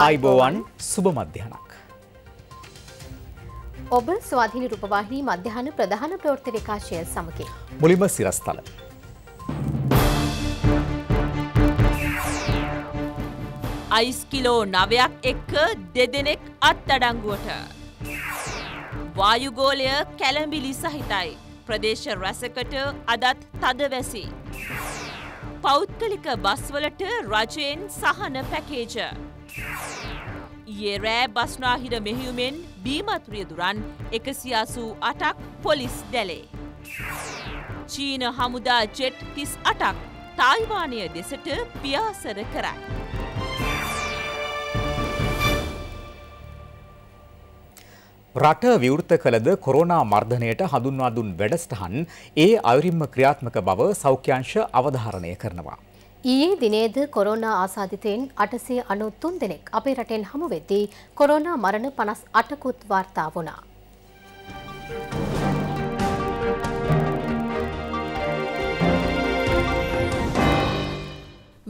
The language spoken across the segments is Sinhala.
අයිබෝවන් සුබ මධ්‍යහනක්. ඔබ ස්වාධීන රූපවාහිනී මධ්‍යහන ප්‍රධාන ප්‍රවෘත්ති විකාශය සමගින්. මුලින්ම සිරස්තල. අයිස් කිලෝ නවයක් එක්ක දෙදෙනෙක් අත්අඩංගුවට. වායුගෝලය කැළඹිලි සහිතයි. ප්‍රදේශ රැසකට අදත් තදවැසි. පෞද්ගලික බස්වලට රජයෙන් සහන පැකේජ. ඊයේ රෑ බස්නාහිර මෙහියුමෙන් බීමත්‍රියදුරන් එකසි අසූ අටක් පොලිස් දැලේ. චීන හමුදා ජෙට් තිස් අටක් තායිවානය දෙසට පියාසර කරයි. රට විවෘත කළද කොරෝනා මර්ධනයට හඳුන්වා දුන් වැඩසටහන් ඒ අයුරින්ම ක්‍රියාත්මක බව සෞඛ්‍යංශ අවධාරණය කරනවා. ඊයේ දිනේද කොරෝනා ආසාධිතයෙන් 893 දෙනෙක් අපේ රටෙන් හමු වෙද්දී කොරෝනා මරණ 58 කුත් වාර්තා වුණා.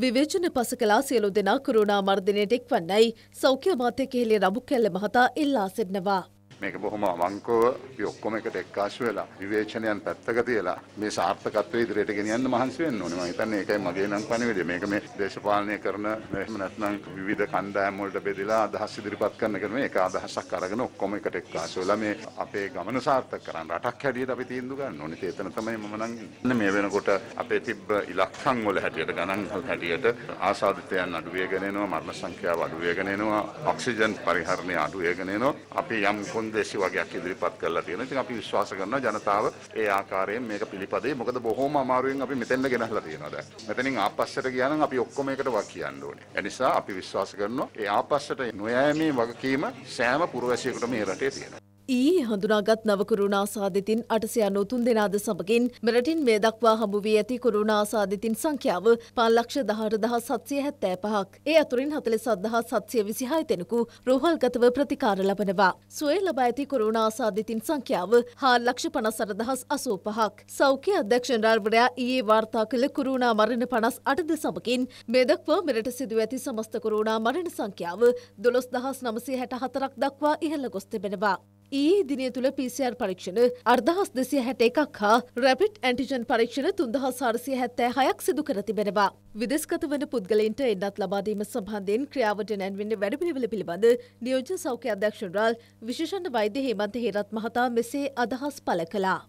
විවේචන පස කලා සියලු දෙනා කොරෝනා මර්ධනයට එක්වන්නයි සෞඛ්‍ය අමාත්‍ය කෙහෙලේ රබු කැල්ල මහතා ඉල්ලා සිටනවා. මේක බොහොම අවංකව අපි ඔක්කොම එකට එක්කාසු වෙලා විවේචනයන් පැත්තක තියලා මේ සාර්ථකත්වය ඉදිරියට ගෙනියන්න මහන්සි වෙන්න ඕනේ. මම හිතන්නේ ඒකයි මගේ නම් පණිවිඩය. මේක මේ දේශපාලනය කරන එහෙම නැත්නම් විවිධ කණ්ඩායම් වලට බෙදලා අදහස් ඉදිරිපත් කරන එක නෙමෙයි. ඒක අදහසක් අරගෙන ඔක්කොම එකට එක්කාසු වෙලා මේ අපේ ගමන සාර්ථක කරන්න රටක් හැටියට අපි තීන්දුව ගන්න ඕනේ. ඒතන තමයි මම නම් ඉන්නේ. මේ වෙනකොට අපේ තිබ්බ ඉලක්කම් වල හැටියට ගණන් වල හැටියට ආසාදිතයන් අඩු වෙගෙන යනවා, මරණ සංඛ්‍යාව අඩු වෙගෙන යනවා, ඔක්සිජන් පරිහරණය අඩු වෙගෙන යනවා. අපි යම් කොන් සංදේශි වගේක් ඉදිරිපත් කරලා තියෙනවා. ඉතින් අපි විශ්වාස කරනවා ජනතාව ඒ ආකාරයෙන් මේක පිළිපදේ. මොකද බොහොම අමාරුවෙන් අපි මෙතෙන්ද ගෙනහලා තියෙනවා දැන්. මෙතනින් ආපස්සට ගියා නම් අපි ඔක්කොම එකට වා කියන්න ඕනේ. ඒ නිසා අපි විශ්වාස කරනවා ඒ ආපස්සට නොයෑමේ වගකීම සෑම පුරවැසියෙකුටම මේ රටේ තියෙනවා. ඊ හඳුනාගත් නව කුරුණා සාධිතින් අටසය අනෝතුන් දෙනාද සමගින් මෙරටින් මේ දක්වා හමුුවී ඇති කුරුණා සාධිතින් සංඛ්‍යාව පල්ලක්ෂ දහට දහ සත්සය හැත්තෑ පහක් ඒ අතුරින් හතල සදදහ සත්සය විසිහාය තෙනකු රෝහල්ගතව ප්‍රතිකාර ලබනවා. සුවේ ලබ ඇති කුරුණා සාධිතින් සංඛ්‍යාව හා ලක්ෂ පනසරදහස් අසූ පහක්. සෞඛ්‍ය අධ්‍යක්ෂණරාර්වරයා ඊයේ වාර්තා කළ කුරුණා මරණ පනස් අටද සමකින් මෙදක්වා මෙරට සිදුව ඇති සමස්ත කුරුණා මරණ සංඛ්‍යාව දොළොස් දහස් නමසේ හැට හතරක් දක්වා ඉහළ ගොස් තිබෙනවා. ඊයේ දිනය තුළ PCR පරීක්ෂණ අර්දහස් දෙසිය හැට එකක් හා රැපිට් ඇන්ටිජන් පරීක්ෂණ තුන්දහස් අරසිය හැත්තෑ හයක් සිදු කර තිබෙනවා. විදෙස්ගත වන පුද්ගලයින්ට එන්නත් ලබාදීම සම්බන්ධයෙන් ක්‍රියාවට නැන්වෙන්න වැඩපිළිවෙල පිළිබඳ නියෝජ්‍ය සෞඛ්‍ය අධ්‍යක්ෂණරාල් විශේෂණ වෛද්‍ය හේමන්ත හේරත් මහතා මෙසේ අදහස් පළ කළා.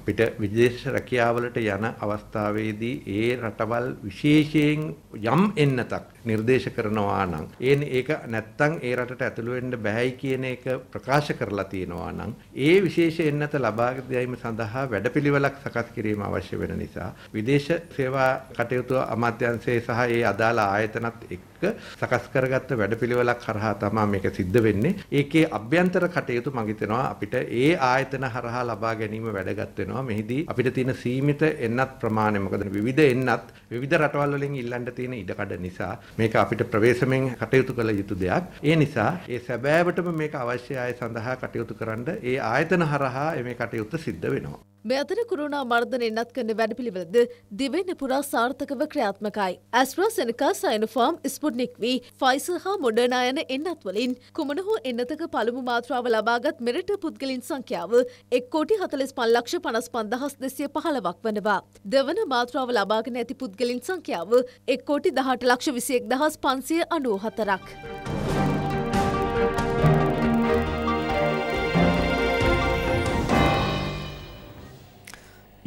අපිට විදේශ රැකියාවලට යන අවස්ථාවේදී ඒ රටවල් විශේෂයෙන් යම් එන්නතක් නිර්දේශ කරනවා නම් ඒ ඒක නැත්තම් ඒ රටට ඇතුළු වෙන්න බෑයි කියන එක ප්‍රකාශ කරලා තියෙනවා නම් ඒ විශේෂ එන්නත ලබා ගැනීම සඳහා වැඩපිළිවෙලක් සකස් කිරීම අවශ්‍ය වෙන නිසා විදේශ සේවා කටයුතු අමාත්‍යාංශයේ සහ ඒ අදාළ ආයතනත් එක්ක සකස් කරගත්ත වැඩපිළිවෙලක් හරහා තමයි මේක සිද්ධ වෙන්නේ. ඒකේ අභ්‍යන්තර කටයුතු මම හිතනවා අපිට ඒ ආයතන හරහා ලබා ගැනීම වැඩගත් වෙනවා. මෙහිදී අපිට තියෙන සීමිත එන්නත් ප්‍රමාණය මොකද විවිධ එන්නත් විවිධ රටවල් වලින් ඉල්ලන්න තියෙන ඉඩකඩ නිසා මේක අපිට ප්‍රවේශමෙන් කටයුතු කළ යුතු දෙයක්. ඒ නිසා ඒ සැබෑවටම මේක අවශ්‍ය අය සඳහා කටයුතු කරන්න ඒ ආයතන හරහා මේ කටයුත්ත සිද්ධ වෙනවා. මේ අතර කුරුණා මර්ධනයෙන් අත් කරන වැඩපිළිවෙලද දිවෙන පුරා සාර්ථකව ක්‍රියාත්මකයි. AstraZeneca Sinopharm Sputnik V Pfizer හා මොඩර්නා යන එන්නත් වලින් කුමන හෝ එන්නතක පළමු මාත්‍රාව ලබාගත් මෙරට පුද්ගලින් සංඛ්‍යාව එක් කෝටි හතලිස් පන්ලක්ෂ පනස් පන්දහස් දෙසිය පහළවක් වනවා. දෙවන මාත්‍රාව ලබාගෙන ඇති පුද්ගලින් සංඛ්‍යාව එක් කෝටි දහට ලක්ෂ විසියෙක් දහස් පන්සිය අනුව හතරක්.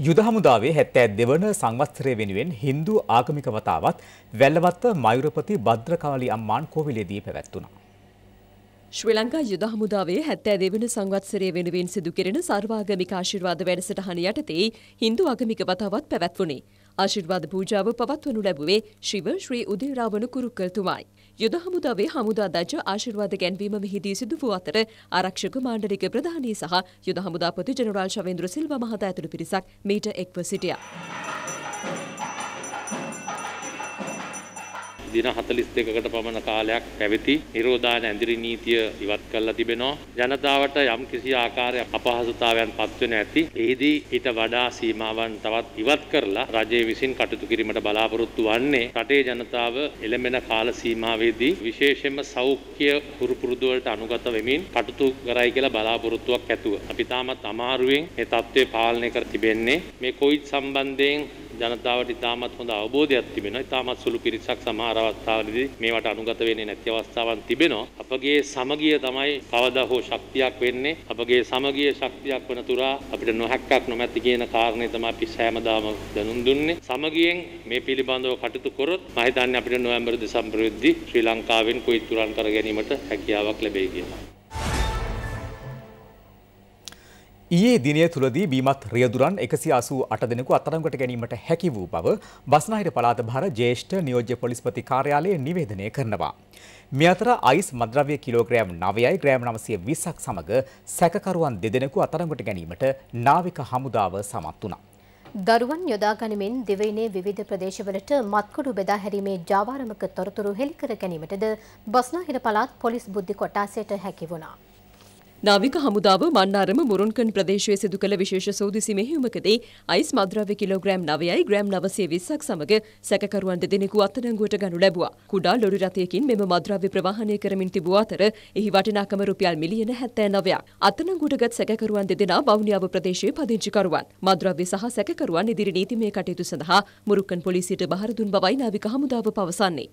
යුද හමුදාවේ හැත්තෑ දෙවන සංවත්සරය වෙනුවෙන් හින්දු ආගමික වතාවත් වැල්ලවත්ත මයුරපති භද්‍රකාලි අම්මාන් කෝවිලේදී පැවැත්වුණා. ශ්‍රී ලංකා යුද හමුදාවේ හැත්තෑ දෙවන සංවත්සරය වෙනුවෙන් සිදුකෙරෙන සර්වාගමික ආශිර්වාද වැඩසටහන යටතේ හින්දු ආගමික වතාවත් පැවැත්වුණේ. ආශිර්වාද පූජාව පවත්වනු ලැබුවේ ශිව ශ්‍රී උදේරාවන කුරුකල්තුමයි. යුද හමුදාවේ හමුදා දජ ආශිර්වාද ගැන්වීම මෙහිදී සිදු වූ අතර ආරක්ෂක මාණ්ඩලික ප්‍රධානී සහ යුද හමුදාපති ජනරාල් ශවේන්ද්‍ර සිල්වා මහතා ඇතුළු පිරිසක් මීට එක්ව සිටියා. දින 42කට පමණ කාලයක් පැවති නිරෝධායන ඇඳිරි නීතිය ඉවත් කරලා තිබෙනවා. ජනතාවට යම් කිසි ආකාරයක අපහසුතාවයන් පත්වෙන ඇති. එෙහිදී ඊට වඩා සීමාවන් තවත් ඉවත් කරලා රජය විසින් කටයුතු කිරීමට බලාපොරොත්තු වන්නේ රටේ ජනතාව එළඹෙන කාල සීමාවේදී විශේෂයෙන්ම සෞඛ්‍ය හුරුපුරුදු වලට අනුගත වෙමින් කටයුතු කරයි කියලා බලාපොරොත්තුවක් ඇතුව. අපි තාමත් අමාරුවෙන් මේ தત્ත්වය පාලනය කර තිබෙන්නේ. මේ කොවිඩ් සම්බන්ධයෙන් ජනතාවට ඉතාමත් හොඳ අවබෝධයක් තිබෙනවා. ඉතාමත් සුළු පිරිසක් සමහර අවස්ථාවලදී මේවට අනුගත වෙන්නේ නැති අවස්ථාවන් තිබෙනවා. අපගේ සමගිය තමයි කවදා හෝ ශක්තියක් වෙන්නේ. අපගේ සමගිය ශක්තියක් වන තුරා අපිට නොහැක්කක් නොමැති කියන කාරණය තමයි අපි සෑමදාම දැනුම් දුන්නේ. සමගියෙන් මේ පිළිබඳව කටයුතු කරොත් මම හිතන්නේ අපිට නොවැම්බර් දෙසැම්බර් වෙද්දී ශ්‍රී ලංකාවෙන් කොයිතරම් කර ගැනීමට හැකියාවක් ලැබෙයි කියලා. ඊයේ දිනය තුළදී බීමත් රියදුරන් එකසි අසූ අට දෙනෙකු අත්අඩංගුවට ගැනීමට හැකි වූ බව බස්නාහිර පළාත භාර ජ්‍යෙෂ්ඨ නියෝජ්‍ය පොලිස්පති කාර්යාලය නිවේදනය කරනවා. මේ අතර අයිස් මද්‍රව්‍ය කිලෝග්‍රෑම් 9යි ග්‍රෑම් 920ක් සමග සැකකරුවන් දෙදෙනෙකු අත්අඩංගුවට ගැනීමට නාවික හමුදාව සමත් වුණා. දරුවන් යොදා ගනිමින් දෙවයිනේ විවිධ ප්‍රදේශවලට මත්කුඩු බෙදා හැරීමේ ජාවාරමක තොරතුරු හෙළි කර ගැනීමටද බස්නාහිර පළාත් පොලිස් බුද්ධි කොට්ටාසයට හැකි වුණා. නාවික හමුදාව මන්නාරම මුරුන්කන් ප්‍රදේශයේ සිදු කළ විශේෂ සෝදිසි මෙහෙයුමකදී අයිස් මද්‍රව්‍ය කිලෝග්‍රෑම් 9යි ග්‍රෑම් 920ක් සමග සැකකරුවන් දෙදෙනෙකු අත්අඩංගුවට ගනු ලැබුවා. කුඩා ලොරි රථයකින් මෙම මද්‍රව්‍ය ප්‍රවාහනය කරමින් තිබූ අතර එහි වටිනාකම රුපියල් මිලියන 79ක්. අත්අඩංගුවටගත් සැකකරුවන් දෙදෙනා වවුනියාව ප්‍රදේශයේ පදිංචිකරුවන්. මද්‍රව්‍ය සහ සැකකරුවන් ඉදිරි නීතිමය කටයුතු සඳහා මුරුක්කන් පොලිසියට බහර දුන් බවයි නාවික හමුදාව පවසන්නේ.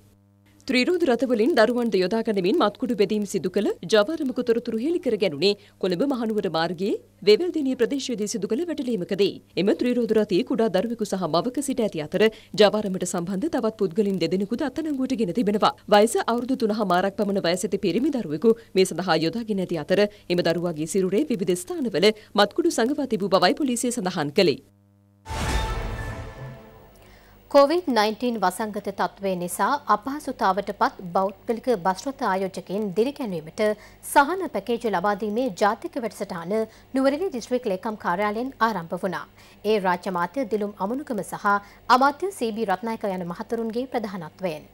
ත්‍රීරුද රථවලින් දරුවන්ද යොදා ගැනීමෙන් මත්කුඩු බෙදීම් සිදු කළ ජවාරමක තොරතුරු හෙළි කර ගැනුණේ කොළඹ මහනුවර මාර්ගයේ වේවැල්දෙණිය ප්‍රදේශයේදී සිදු කළ වැටලීමකදී. එම ත්‍රීරුද රථයේ කුඩා දරුවෙකු සහ මවක සිට ඇති අතර ජවාරමට සම්බන්ධ තවත් පුද්ගලින් දෙදෙනෙකුද අත්අඩංගුවට ගෙන තිබෙනවා. වයස අවුරුදු 3හමාරක් පමණ වයස ඇති පිරිමි දරුවෙකු මේ සඳහා යොදාගෙන ඇති අතර එම දරුවාගේ සිරුරේ විවිධ ස්ථානවල මත්කුඩු සංගවා තිබූ බවයි පොලිසිය සඳහන් කළේ. කොවිD-19 වසංගත තත්ත්වය නිසා අපහසුතාවට පත් බෞද්ධලික බස්රථ ආයෝජකයන් දිරිගැන්වීමට සහන පැකේජ ලබාදීමේ ජාතික වැඩසටහන නුවරලි දිස්ත්‍රික් ලේකම් කාර්යාලයෙන් ආරම්භ වුණා. ඒ රාජ්‍ය මාත්‍ය දිලුම් අමනුකම සහ අමාත්‍ය සීබී රත්නායක යන මහතුරුන්ගේ ප්‍රධානත්වයෙන්.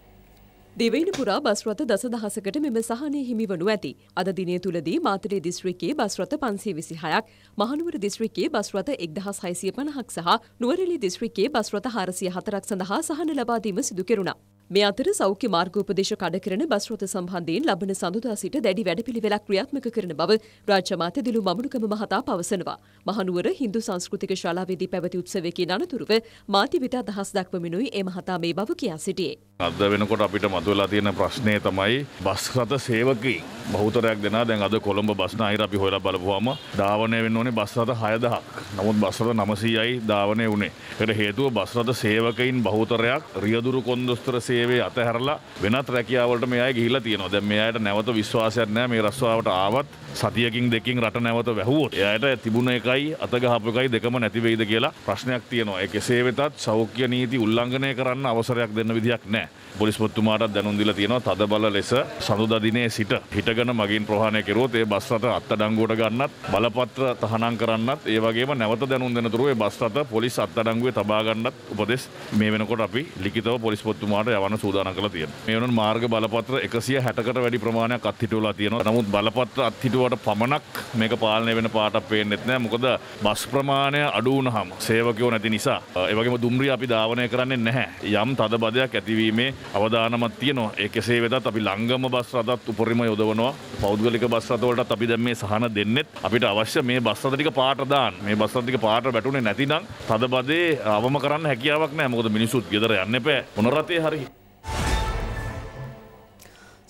දෙවයින පුරා බස් රථ දස දහසකට මෙම සහනය හිමිවනු ඇති. අද දිනය තුළදී මාතරේ දිස්ත්‍රික්කයේ බස් රථ 526ක්, මහනුවර දිස්ත්‍රික්කයේ බස් රථ 1650ක් සහ නුවරඑළිය දිස්ත්‍රික්කයේ බස් රථ 404ක් සඳහා සහන ලබා දීම සිදු කෙරුණා. මේ අතර සෞඛ්‍ය මාර්ගෝපදේශ කඩකිරණ බස් රථ සම්බන්ධයෙන් ලබන සඳුදා සිට දැඩි වැඩපිළිවෙලක් ක්‍රියාත්මක කරන බව රාජ්‍ය අමාත්‍ය දිලු මමුණුකම මහතා පවසනවා. මහනුවර හින්දු සංස්කෘතික ශාලාවේදී පැවති උත්සවයකින් අනතුරුව මාධ්‍ය වෙත අදහස් දක්වමිනුයි ඒ මහතා මේ බව කියා සිටියේ. අද වෙනකොට අපිට මතුවලා තියෙන ප්‍රශ්නය තමයි බස් රථ සේවකී බහුතරයක් දෙනා දැන් අද කොළඹ බස් නාහිර අපි හොයලා බලපුවාම ධාවනය වෙන්න ඕනේ බස් රථ 6000ක්. නමුත් බස් රථ 900යි ධාවනය වුණේ. ඒකට හේතුව බස් රථ සේවකයින් බහුතරයක් රියදුරු කොන්දොස්තර සේවකයන් සේවේ අතහැරලා වෙනත් රැකියාවලට මේ අය ගිහිල්ලා තියෙනවා. දැන් මේ අයට නැවත විශ්වාසයක් නැහැ මේ රස්සාවට ආවත් සතියකින් දෙකකින් රට නැවත වැහුවොත් එයාට තිබුණ එකයි අත ගහපු එකයි දෙකම නැති වෙයිද කියලා ප්‍රශ්නයක් තියෙනවා. ඒ කෙසේ වෙතත් සෞඛ්‍ය නීති උල්ලංඝනය කරන්න අවසරයක් දෙන්න විදියක් නැහැ. පොලිස්පොත්තුමාටත් දැනුම් දීලා තියෙනවා තද බල ලෙස සඳුදා දිනේ සිට හිටගෙන මගින් ප්‍රහාණය කෙරුවොත් ඒ බස් රට අත්අඩංගුවට ගන්නත් බලපත්‍ර තහනම් කරන්නත් ඒ වගේම නැවත දැනුම් දෙන තුරු ඒ බස් රට පොලිස් අත්අඩංගුවේ තබා ගන්නත් උපදෙස් මේ වෙනකොට අපි ලිඛිතව පොලිස්පොත්තුමාට යවන්න කරන්න සූදාන කළ තියෙන. මේ වන මාර්ග බලපත්‍ර එකසිය හැටකට වැඩි ප්‍රමාණයක් අත්හිටුවලා තියෙනවා. නමුත් බලපත්‍ර අත්හිටුවට පමණක් මේක පාලනය වෙන පාටක් පේන්නෙත් නැහැ. මොකද බස් ප්‍රමාණය අඩු වුණාම සේවකයෝ නැති නිසා ඒ වගේම දුම්රිය අපි ධාවනය කරන්නේ නැහැ. යම් තදබදයක් ඇතිවීමේ අවධානමක් තියෙනවා. ඒ කෙසේ වෙතත් අපි ලංගම බස් රථත් උපරිම යොදවනවා. පෞද්ගලික බස් රථවලටත් අපි දැන් මේ සහන දෙන්නෙත් අපිට අවශ්‍ය මේ බස් රථ ටික පාට දාන්න. මේ බස් රථ ටික පාට වැටුනේ නැතිනම් තදබදේ අවම කරන්න හැකියාවක් නැහැ. මොකද මිනිස්සුත් ගෙදර යන්න එපා. මොන රටේ හරි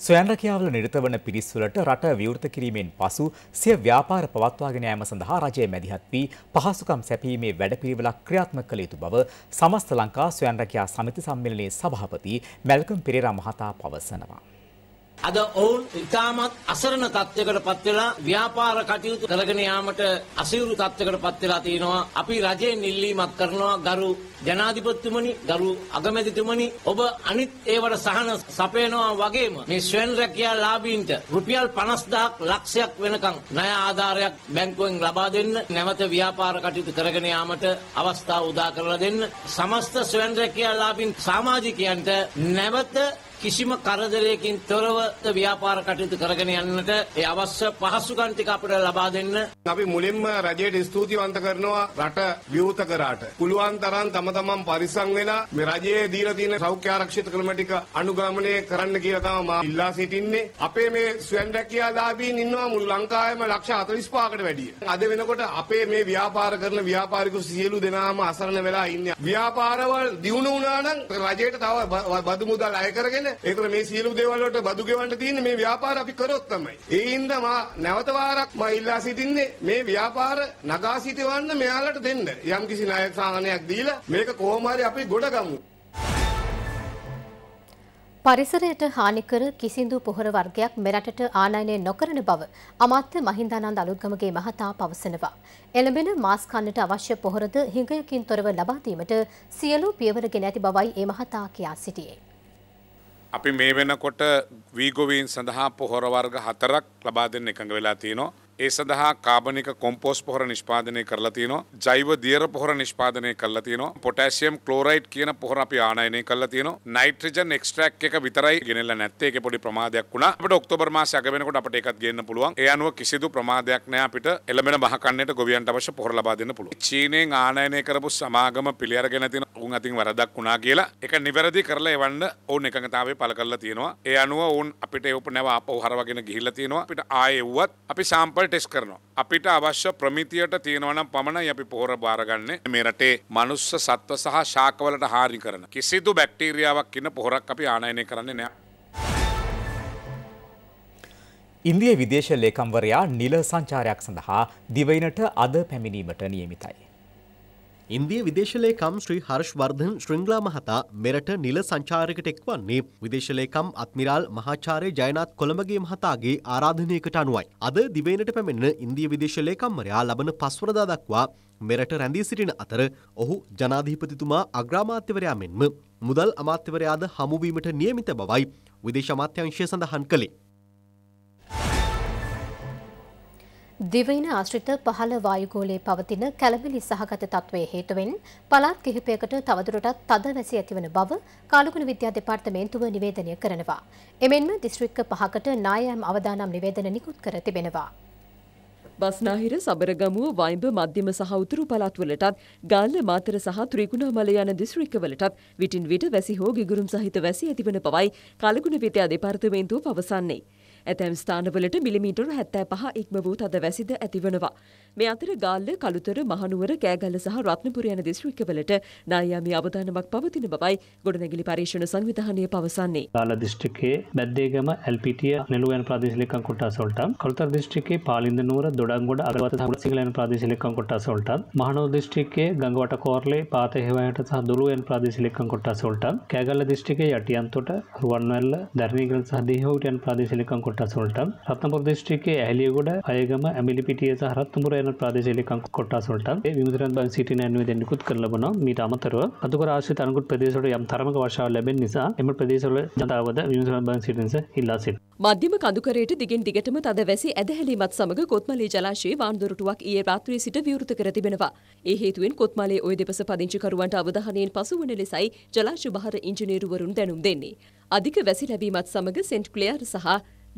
ස්වයන්රකියාවල නිරත වන පිරිස්වලට රට විවෘත කිරීමෙන් පසු සිය ව්‍යාපාර පවත්වාගෙන යාම සඳහා රජය මැදිහත් වී පහසුකම් සැපීමේ වැඩපිළිවෙලක් ක්‍රියාත්මක කළ යුතු බව සමස්ත ලංකා ස්වයන්රකියා සමිති සම්මේලනයේ සභාපති මැල්කම් පෙරේරා මහතා පවසනවා. අද ඔවුන් ඉතාමත් අසරණ තත්ත්වයකට පත් වෙලා ව්‍යාපාර කටයුතු කරගෙන යාමට අසීරු තත්ත්වයකට පත් වෙලා තියෙනවා. අපි රජයෙන් ඉල්ලීමක් කරනවා ගරු ජනාධිපතිතුමනි, ගරු අගමැතිතුමනි, ඔබ අනිත් ඒවට සහන සපයනවා වගේම මේ ස්වයං රැකියාලාභීන්ට රුපියල් 50000ක් ලක්ෂයක් වෙනකන් ණය ආධාරයක් බැංකුවෙන් ලබා දෙන්න, නැවත ව්‍යාපාර කටයුතු කරගෙන යාමට අවස්ථා උදා කරලා දෙන්න. සමස්ත ස්වයං රැකියාලාභීන් සමාජිකයන්ට නැවත කිසිම කරදරයකින් තොරව ව්‍යාපාර කටයුතු කරගෙන යන්නට ඒ අවශ්‍ය පහසුකම් ටික අපිට ලබා දෙන්න. අපි මුලින්ම රජයට ස්තුතිවන්ත කරනවා රට ව්‍යුත කරාට. පුළුවන් තරම් තම තමන් පරිස්සම් වෙලා මේ රජයේ දීලා තියෙන සෞඛ්‍ය ආරක්ෂිත ක්‍රම ටික අනුගමනය කරන්න කියලා තමයි මා ඉල්ලා සිටින්නේ. අපේ මේ ස්වයං රැකියාලාභීන් ඉන්නවා මුළු ලංකාවේම ලක්ෂ 45කට වැඩිය. අද වෙනකොට අපේ මේ ව්‍යාපාර කරන ව්‍යාපාරිකු සියලු දෙනාම අසරණ වෙලා ඉන්නේ. ව්‍යාපාරවල දියුණු වුණා නම් රජයට තව බදු මුදල් අය කරගෙන ඒකල මේ සියලු දේවල් වලට බදු ගෙවන්න තියෙන්නේ මේ ව්‍යාපාර අපි කරොත් තමයි. ඒ හින්දා මා නැවත වාරක් මා ඉල්ලා සිටින්නේ මේ ව්‍යාපාර නගා සිටවන්න මෙයාලට දෙන්න. යම්කිසි ණය සාහනයක් දීලා මේක කොහොම හරි අපි ගොඩගමු. පරිසරයට හානි කර කිසිදු පොහොර වර්ගයක් මෙරටට ආනයනය නොකරන බව අමාත්‍ය මහින්දානන්ද අලුත්ගමගේ මහතා පවසනවා. එළඹෙන මාස් කන්නට අවශ්‍ය පොහොරද හිඟයකින් තොරව ලබා දීමට සියලු පියවර ගෙන ඇති බවයි ඒ මහතා කියා සිටියේ. අපි මේ වෙනකොට වීගොවීන් සඳහා පොහොර වර්ග හතරක් ලබා දෙන්න එකඟ වෙලා තියෙනවා. ඒ සඳහා කාබනික කොම්පෝස් පොහොර නිෂ්පාදනය කරලා තියෙනවා. ජෛව දියර පොහොර නිෂ්පාදනය කරලා තියෙනවා. පොටෑසියම් ක්ලෝරයිඩ් කියන පොහොර අපි ආනයනය කරලා තියෙනවා. නයිට්‍රජන් එක්ස්ට්‍රැක්ට් එක විතරයි ගෙනෙලා නැත්තේ. ඒකේ පොඩි ප්‍රමාදයක් වුණා. අපිට ඔක්තෝබර් මාසය අග වෙනකොට අපිට ඒකත් ගේන්න පුළුවන්. ඒ අනුව කිසිදු ප්‍රමාදයක් නැහැ අපිට එළඹෙන මහකන්නේට ගොවියන්ට අවශ්‍ය පොහොර ලබා දෙන්න පුළුවන්. චීනයෙන් ආනයනය කරපු සමාගම පිළිඅරගෙන තියෙන උන් අතින් වරදක් වුණා කියලා ඒක නිවැරදි කරලා එවන්න ඔවුන් එකඟතාවය පළ කරලා තියෙනවා. ඒ අනුව ඔවුන් අපිට ඒ උප නැව ආපහු හරවගෙන ගිහිල්ලා තියෙනවා. අපිට ආයෙ එව්වත් අපි සාම්පල් ටෙස් කරනවා. අපිට අවශ්‍ය ප්‍රමිතියට තියෙනවනම් පමණයි අපි පොහොර බාරගන්නේ. මේ රටේ මනුස්ස සත්ව සහ ශාකවලට හානි කරන කිසිදු බැක්ටීරියාවක් ඉන්න පොහොරක් අපි ආනයනය කරන්නේ නැහැ. ඉන්දිය විදේශ ලේකම්වරයා නිල සංචාරයක් සඳහා දිවයිනට අද පැමිණීමට නියමිතයි. ඉන්දිය විදේශලේකම් ශ්‍රී හර්ෂ්වර්ධන් ශ්‍රංගලා මහතා මෙරට නිල සංචාරකට එක්වන්නේ විදේශලේකම් අත්මිරාල් මහාචාර්ය ජයනාත් කොළඹගේ මහතාගේ ආරාධනයකට අනුවයි. අද දිවයිනට පැමිණෙන ඉන්දිය විදේශලේකම්වරයා ලබන පස්වරදා දක්වා මෙරට රැඳී සිටින අතර ඔහු ජනාධීපතිතුමා අග්‍රාමාත්‍යවරයා මෙන්ම මුදල් අමාත්‍යවරයාද හමුවීමට නියමිත බවයි විදේශ අමාත්‍යංශය සඳහන් කළේ. දිවයින ආශ්‍රිත පහළ වායුගෝලයේ පවතින කැළඹිලි සහගත තත්වයේ හේතුවෙන් පළාත් කිහිපයකට තවදුරටත් තද වැසි ඇතිවන බව කාලකුණ විද්‍යා දෙපාර්තමේන්තුව නිවේදනය කරනවා. එමෙන්ම දිස්ත්‍රික්ක පහකට නායම් අවදානම් නිවේදන නිකුත් කර තිබෙනවා. බස්නාහිර සබරගමුව වයිඹ මධ්‍යම සහ උතුරු පළාත්වලටත් ගාල්ල මාතර සහ ත්‍රිකුණාමල යන දිස්ත්‍රික්කවලටත් විටින් විට වැසි හෝ ගිගුරුම් සහිත වැසි ඇතිවන බවයි කාලකුණ විද්‍යා දෙපාර්තමේන්තුව පවසන්නේ. ඇතැම් ස්ථානවලට මිලිමීටරු හැත්තෑ පහ ඉක්ම වූ තද වැසිද ඇතිවනවා. මේ අතර ගාල්ල කළුතර මහනුවර කෑගල්ල සහ රත්නපුර යන දිස්ත්‍රික්කවලට නායාමී අවදානමක් පවතින බවයි ගොඩනැගිලි පරීක්ෂණ සංවිධානය පවසන්නේ. ගාල්ල දිස්ත්‍රික්කයේ මැද්දේගම එල්පීටිය නෙළුවන් ප්‍රාදේශීය ලේකම් කොට්ටාස වලට කළුතර දිස්ත්‍රික්කයේ පාලින්ද නුවර දොඩන්ගොඩ අගවත සහ සිංහලයන් ප්‍රාදේශීය ලේකම් කොට්ටාස වලට මහනුවර දිස්ත්‍රික්කයේ ගංගවට කෝර්ලේ පාත හේවයට සහ දොළුවන් ප්‍රාදේශීය ලේකම් කොට්ටාස වලට කෑගල්ල දිස්ත්‍රික්කයේ යටියන්තොට රුවන්වැල්ල ධර්මීගල සහ දේහවුටයන් ප්‍රාදේශීය ලේකම් කොට්ටාස වලට රත්නපුර දිස්ත්‍රික්කයේ ඇහැලියගොඩ අයගම ඇඹිලිපිටිය සහ රත්නපුර යන ප්‍රදේශලිකං කොට්ටාසුන්ට විමුදරන් බං සිටින ඇනුව දෙන්නෙකුත් කර ලබනවා මීට අමතරව අතුකර ආශ්‍රිත අනෙකුත් ප්‍රදේශවල යම් තරමක වර්ෂාව ලැබෙන නිසා එම ප්‍රදේශවල ජනතාවද විමුදරන් බං සිටිනස ඉල්ලා සිටිනවා මධ්‍යම කඳුකරයට දිගින් දිගටම තද වැසි ඇදහැලීමත් සමග කොත්මලේ ජලාශයේ වාන්දොරටුවක් ඊයේ රාත්‍රියේ සිට විවෘත කර තිබෙනවා. ඒ හේතුවෙන් කොත්මලේ ওই දෙපස පදිංචිකරුවන්ට අවධානයෙන් පසුවන ලෙසයි ජලාශ බහර ඉංජිනේරුවරුන් දැනුම් දෙන්නේ. අධික වැසි ලැබීමත් සමග සෙන්ට් ක්ලෙයාර් සහ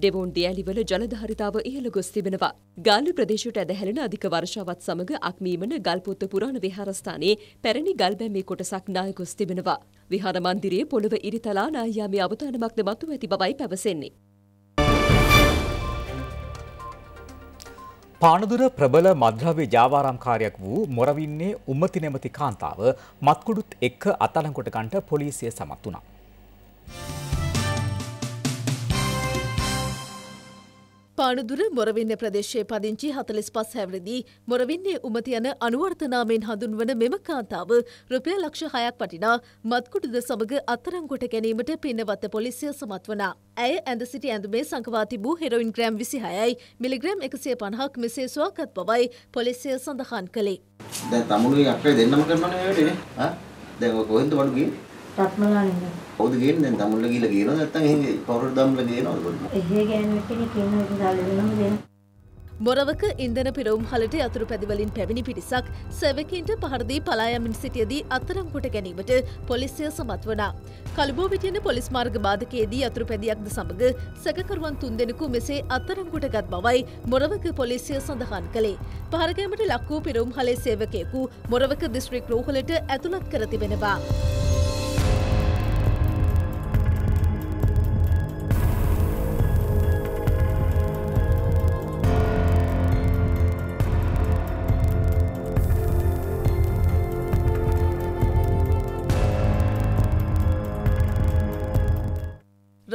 දෙවුන් දියලිවල ජලධාරිතාව ඉහළ ගොස් තිබෙනවා. ගාල්ල ප්‍රදේශයට ඇදහැලෙන අධික වර්ෂාවත් සමඟ අක්මීමන ගල්පොත්ත පුරාණ විහාරස්ථානයේ පැරණි ගල්බැමේ කොටසක් නාය ගොස් තිබෙනවා. විහාර මන්දිරයේ පොළව ඉරිතලා නායාමේ අවතානමක්ද මතු ඇති බවයි පැවසෙන්නේ. පානදුර ප්‍රබල මද්‍රව්‍ය ජාවාරම්කාරයක් වූ මොරවින්නේ උම්මති නැමති කාන්තාව මත්කුඩුත් එක්ක අත්අඩංගුවට ගන්නට පොලිසිය සමත් වුණා. පානදුර මොරවින්න ප්‍රදේශයේ පදිංචි හතලිස් පස් හැවරදී මොරවින්නේ උමත යන අනුවර්තනාමෙන් හඳුන්වන මෙම කාන්තාව රුපියල් ලක්ෂ හයක් වටිනා මත්කුටුද සමග අත්තරංකොට ගැනීමට පින්නවත්ත පොලිසිය සමත් වනා. ඇය ඇඳ සිටි ඇඳුමේ සංකවා තිබූ හෙරොයින් ග්‍රෑම් විසි හයයි මිලිග්‍රෑම් එකසිය පණහක් මෙසේ ස්වාකත් පවයි පොලිසිය සඳහන් කළේ. දැන් තමුණුවේ අපේ දෙන්නම කරනනේ වැඩේ නේ. දැන් ඔය කොහෙන්ද වඩුගේ? රත්මලානේ. ඔව්ද ගේන්නේ දැන් තමුල්ල ගිහලා කියනවා නැත්නම් එහෙම පවුරට දාමුල ගේනවද පොඩ්ඩක්? එහෙ ගෑනු එක්කනේ කියනවා දාලා දෙනම දෙන්න. බොරවක ඉන්දන පිරවුම් හලට අතුරු පැදිවලින් පැමිණි පිරිසක් සැවකින්ට පහරදී පලායමින් සිටියදී අතරම් කොට ගැනීමට පොලිසිය සමත් වනා. කල්බෝවිටයන පොලිස් මාර්ග බාධකයේදී අතුරු පැදියක්ද සමඟ සැකකරුවන් තුන් දෙෙනෙකු මෙසේ අතරම් කොටගත් බවයි මොරවක පොලිසිය සඳහන් කළේ. පහරගෑමට ලක්වූ පිරවුම් හලේ සේවකයකු මොරවක දිස්ත්‍රික් රෝහලට ඇතුළත් කරතිබෙනවා.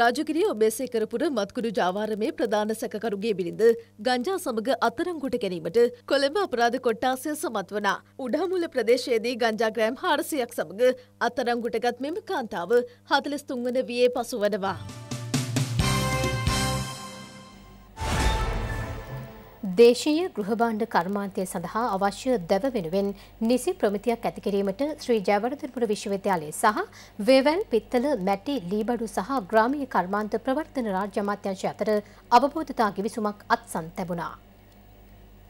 රාජගිරිය ඔබේසේ කරපුර මත්කුඩු ජාවාරමේ ප්‍රධාන සැකකරුගේ බිරිඳ ගංජා සමග අතරංගුට ගැනීමට කොළඹ අපරාධ කොට්ටාසය සමත් වනා. උඩහමුල ප්‍රදේශයේදී ගංජා ග්‍රෑම් හාරසියක් සමඟ අතරංගුටගත් මෙම කාන්තාව හතලස් තුන්වන වයේ පසු වනවා. දේශීය ගෘහභාණ්ඩ කර්මාන්තය සඳහා අවශ්‍ය දැව වෙනුවෙන් නිසි ප්‍රමිතියක් ඇති කිරීමට ශ්‍රී ජයවර්ධනපුර විශ්වවිද්‍යාලය සහ වේවැල් පිත්තල මැටි ලීබඩු සහ ග්‍රාමීය කර්මාන්ත ප්‍රවර්තන රාජ්‍ය අමාත්‍යාංශය අතර අවබෝධතා කිවිසුමක් අත්සන් තැබුණා.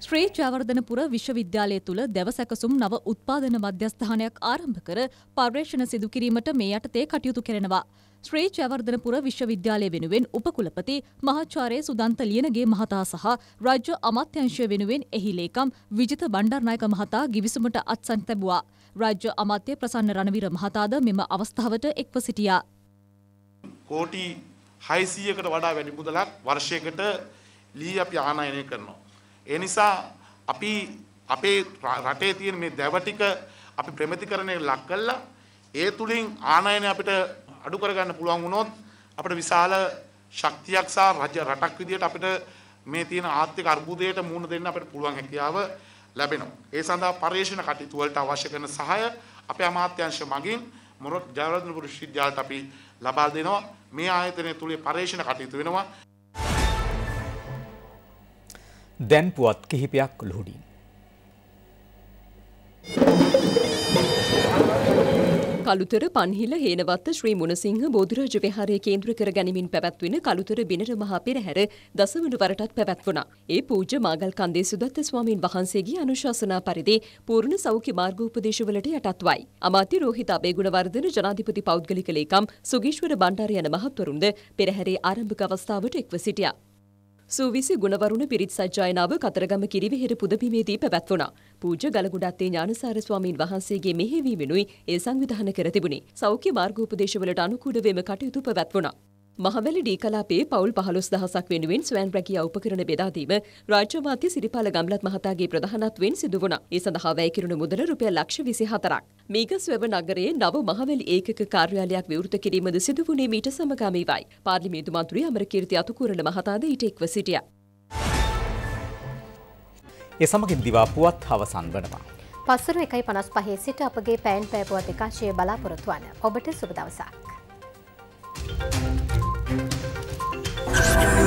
ශ්‍රී ජයවර්ධනපුර විශ්වවිද්‍යාලය තුළ දැවසැකසුම් නව උත්පාදන මධ්‍යස්ථානයක් ආරම්භ කර පර්යේෂණ සිදු කිරීමට මේ යටතේ කටයුතු කරනවා. ශ්‍රී ජයවර්ධනපුර විශ්වවිද්‍යාලය වෙනුවෙන් උපකුලපති මහාචාර්ය සුදන්ත ලියනගේ මහතා සහ රාජ්‍ය අමාත්‍යංශය වෙනුවෙන් එහි ලේකම් විජිත බණ්ඩාරනායක මහතා ගිවිසුමට අත්සන් තැබුවා. රාජ්‍ය අමාත්‍ය ප්‍රසන්න රණවීර මහතාද මෙම අවස්ථාවට එක්ව සිටියා. කෝටි 600කට වඩා වැඩි මුදලක් වර්ෂයකට ලී අපි ආනයනය කරනවා. ඒ නිසා අපි අපේ රටේ තියෙන මේ දැව ටික අපි ප්‍රමිතිකරණයට ලක් කළා. ඒ තුලින් ආනයනය අපිට අඩු කරගන්න පුළුවන් වුණොත් අපිට විශාල ශක්තියක් සහ රජ රටක් විදියට අපිට මේ තියෙන ආර්ථික අර්බුදයට මුහුණ දෙන්න අපිට පුළුවන් හැකියාව ලැබෙනවා. ඒ සඳහා පරිශන කටයුතු වලට අවශ්‍ය කරන සහාය අපේ අමාත්‍යාංශ මගින් මොරොත් ජයවර්ධනපුර විශ්වවිද්‍යාලයට අපි ලබා දෙනවා. මේ ආයතනය තුලේ පරිශන කටයුතු වෙනවා. දැන් පුවත් කිහිපයක් ලොහුඩින්. කළුතර පන්හිල හේනවත්ත ශ්‍රී මුණසිංහ බෝධරජ විහාරය කේන්ද්‍ර කර ගැනීමින් පැවැත්වෙන කළුතර බිනර මහා පෙරහැර දසවන වරටත් පැවැත්වුණා. ඒ පූජ්‍ය මාගල් කන්දේ සුදත්ත ස්වාමීන් වහන්සේගේ අනුශාසනා පරිදි පූර්ණ සෞඛ්‍ය මාර්ගෝපදේශවලට යටත්වයි. අමාත්‍ය රෝහිත අබේගුණවර්ධන ජනාධිපති පෞද්ගලික ලේකම් සුගීශ්වර බණ්ඩාර යන මහත්වරුන්ද පෙරහැරේ ආරම්භක අවස්ථාවට එක්ව සිටියා. සූවිසි ගුණවරුණ පිරිත් සජ්ජායනාව කතරගම කිරිවෙහෙර පුදබිමේදී පැවැත්වුණා. පූජ්‍ය ගලගුඩත්තේ ඥානසාර ස්වාමීන් වහන්සේගේ මෙහෙවීමෙනුයි ඒ සංවිධාන කර තිබුණි. සෞඛ්‍ය මාර්ගෝපදේශවලට අනුකූලවම කටයුතු පැවැත්වුණා. මහවැලි ඩී කලාපයේ පවුල් පහළොස් දහසක් වෙනුවෙන් ස්වෑන් රැකියා උපකරණ බෙදාදීම රාජ්‍ය මාත්‍ය සිරිපාල ගම්ලත් මහතාගේ ප්‍රධානත්වයෙන් සිදු වුණා. ඒ සඳහා වැය කිරුණු මුදල රුපියල් ලක්ෂ 24ක්. මීගස්වැව නගරයේ නව මහවැලි ඒකක කාර්යාලයක් විවෘත කිරීමද සිදු වුණේ මීට සමගාමීවයි. පාර්ලිමේන්තු මන්ත්‍රී අමරකීර්ති අතුකූරල මහතාද ඊට එක්ව සිටියා. ඒ සමගින් දිවා පුවත් අවසන් වනවා. පස්සරු එකයි පනස් පහේ සිට අපගේ පැන් පෑපුවත් එකාශය බලාපොරොත්තුවන ඔබට සුබදවසක්. Thank you. Scared.